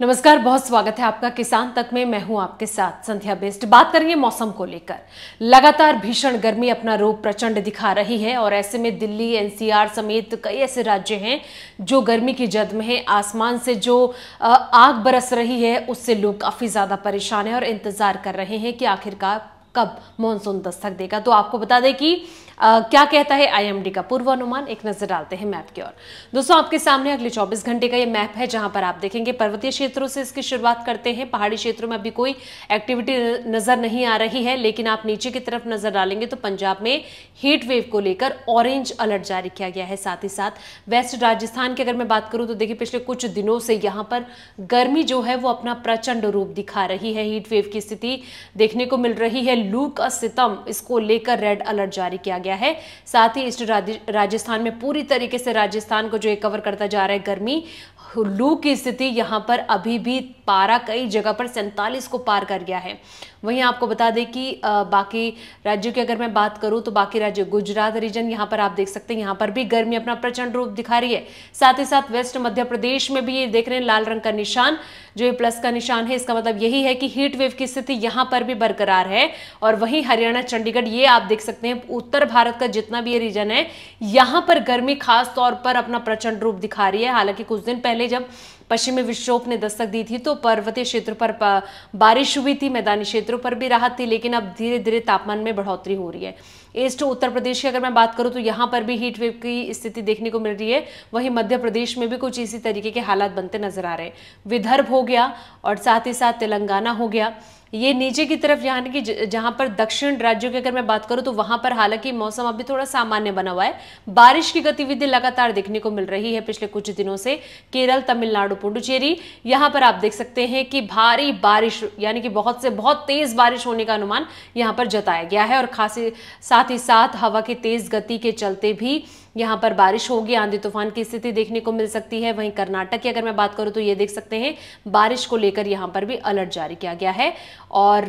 नमस्कार बहुत स्वागत है आपका किसान तक में मैं हूं आपके साथ संध्या बेस्ट बात करेंगे मौसम को लेकर लगातार भीषण गर्मी अपना रूप प्रचंड दिखा रही है और ऐसे में दिल्ली एनसीआर समेत कई ऐसे राज्य हैं जो गर्मी की जद में है आसमान से जो आग बरस रही है उससे लोग काफ़ी ज़्यादा परेशान हैं और इंतज़ार कर रहे हैं कि आखिरकार कब मॉनसून दस्तक देगा तो आपको बता दें कि आ, क्या कहता है आईएमडी का पूर्वानुमान एक नजर डालते हैं मैप की ओर दोस्तों आपके सामने अगले 24 घंटे का ये मैप है जहां पर आप देखेंगे पर्वतीय क्षेत्रों से इसकी शुरुआत करते हैं पहाड़ी क्षेत्रों में अभी कोई एक्टिविटी नजर नहीं आ रही है लेकिन आप नीचे की तरफ नजर डालेंगे तो पंजाब में हीट वेव को लेकर ऑरेंज अलर्ट जारी किया गया है साथ ही साथ वेस्ट राजस्थान की अगर मैं बात करूं तो देखिए पिछले कुछ दिनों से यहां पर गर्मी जो है वो अपना प्रचंड रूप दिखा रही है हीट वेव की स्थिति देखने को मिल रही है लू का सितम इसको लेकर रेड अलर्ट जारी किया गया है साथ ही ईस्ट राजस्थान में पूरी तरीके से राजस्थान को जो ये कवर करता जा रहा है गर्मी लू की स्थिति यहाँ पर अभी भी पारा कई जगह पर सैंतालीस को पार कर गया है वहीं आपको बता दें कि बाकी राज्यों की अगर मैं बात करूं तो बाकी राज्य गुजरात रीजन यहाँ पर आप देख सकते हैं यहाँ पर भी गर्मी अपना प्रचंड रूप दिखा रही है साथ ही साथ वेस्ट मध्य प्रदेश में भी ये देख रहे हैं लाल रंग का निशान जो ये प्लस का निशान है इसका मतलब यही है कि हीट वेव की स्थिति यहाँ पर भी बरकरार है और वहीं हरियाणा चंडीगढ़ ये आप देख सकते हैं उत्तर भारत का जितना भी ये रीजन है यहाँ पर गर्मी खासतौर पर अपना प्रचंड रूप दिखा रही है हालांकि कुछ दिन पहले पहले जब पश्चिमी विक्षोभ ने दस्तक दी थी तो पर्वतीय क्षेत्र पर बारिश हुई थी मैदानी क्षेत्रों पर भी राहत थी लेकिन अब धीरे धीरे तापमान में बढ़ोतरी हो रही है ईस्ट उत्तर प्रदेश की अगर मैं बात करूँ तो यहां पर भी हीट वेव की स्थिति देखने को मिल रही है वहीं मध्य प्रदेश में भी कुछ इसी तरीके के हालात बनते नजर आ रहे हैं विदर्भ हो गया और साथ ही साथ तेलंगाना हो गया ये नीचे की तरफ यानी कि जहां पर दक्षिण राज्यों की अगर मैं बात करूँ तो वहां पर हालांकि मौसम अभी थोड़ा सामान्य बना हुआ है बारिश की गतिविधि लगातार देखने को मिल रही है पिछले कुछ दिनों से केरल तमिलनाडु तमिलनाडु तो पुडुचेरी यहां पर आप देख सकते हैं कि भारी बारिश यानी कि बहुत से बहुत तेज बारिश होने का अनुमान यहां पर जताया गया है और खास साथ ही साथ हवा की तेज गति के चलते भी यहाँ पर बारिश होगी आंधी तूफान की स्थिति देखने को मिल सकती है वहीं कर्नाटक की अगर मैं बात करूँ तो ये देख सकते हैं बारिश को लेकर यहाँ पर भी अलर्ट जारी किया गया है और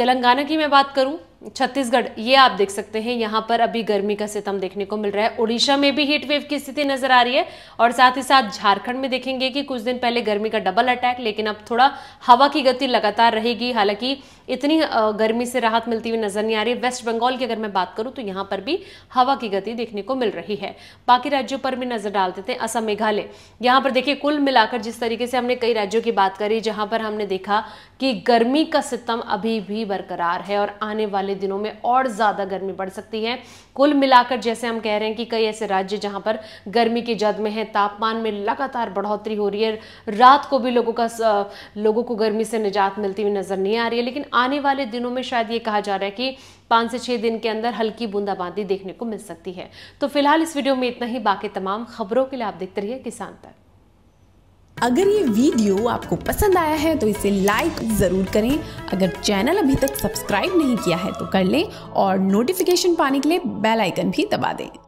तेलंगाना की मैं बात करूँ छत्तीसगढ़ ये आप देख सकते हैं यहाँ पर अभी गर्मी का सितम देखने को मिल रहा है उड़ीसा में भी हीट वेव की स्थिति नजर आ रही है और साथ ही साथ झारखंड में देखेंगे कि कुछ दिन पहले गर्मी का डबल अटैक लेकिन अब थोड़ा हवा की गति लगातार रहेगी हालांकि इतनी गर्मी से राहत मिलती हुई नजर नहीं आ रही वेस्ट बंगाल की अगर मैं बात करूँ तो यहाँ पर भी हवा की गति देखने को मिल रही है बाकी राज्यों पर भी नजर डाल देते हैं असम मेघालय यहाँ पर देखिए कुल मिलाकर जिस तरीके से हमने कई राज्यों की बात करी जहाँ पर हमने देखा कि गर्मी का सितम अभी भी बरकरार है और आने वाले वाले दिनों में और ज़्यादा गर्मी बढ़ सकती है कुल मिलाकर जैसे हम कह रहे हैं कि कई ऐसे राज्य जहां पर गर्मी की जद में है तापमान में लगातार बढ़ोतरी हो रही है रात को भी लोगों का लोगों को गर्मी से निजात मिलती हुई नज़र नहीं आ रही है लेकिन आने वाले दिनों में शायद ये कहा जा रहा है कि पांच से छह दिन के अंदर हल्की बूंदाबांदी देखने को मिल सकती है तो फिलहाल इस वीडियो में इतना ही बाकी तमाम खबरों के लिए आप देखते रहिए किसान तक अगर ये वीडियो आपको पसंद आया है तो इसे लाइक ज़रूर करें अगर चैनल अभी तक सब्सक्राइब नहीं किया है तो कर लें और नोटिफिकेशन पाने के लिए बेल आइकन भी दबा दें